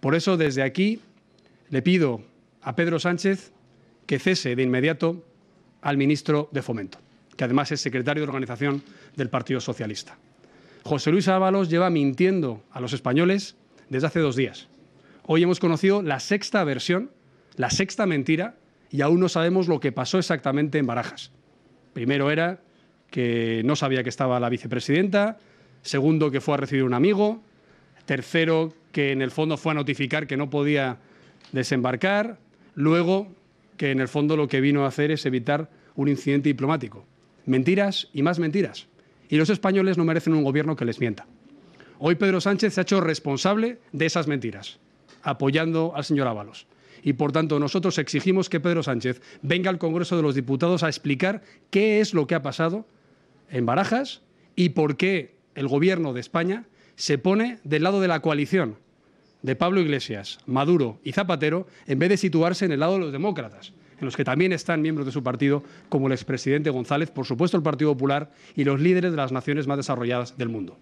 Por eso, desde aquí, le pido a Pedro Sánchez que cese de inmediato al ministro de Fomento, que además es secretario de organización del Partido Socialista. José Luis Ábalos lleva mintiendo a los españoles desde hace dos días. Hoy hemos conocido la sexta versión, la sexta mentira, y aún no sabemos lo que pasó exactamente en Barajas. Primero era que no sabía que estaba la vicepresidenta, segundo que fue a recibir un amigo, Tercero, que en el fondo fue a notificar que no podía desembarcar. Luego, que en el fondo lo que vino a hacer es evitar un incidente diplomático. Mentiras y más mentiras. Y los españoles no merecen un gobierno que les mienta. Hoy Pedro Sánchez se ha hecho responsable de esas mentiras, apoyando al señor Ábalos. Y por tanto, nosotros exigimos que Pedro Sánchez venga al Congreso de los Diputados a explicar qué es lo que ha pasado en Barajas y por qué el gobierno de España se pone del lado de la coalición de Pablo Iglesias, Maduro y Zapatero, en vez de situarse en el lado de los demócratas, en los que también están miembros de su partido, como el expresidente González, por supuesto el Partido Popular y los líderes de las naciones más desarrolladas del mundo.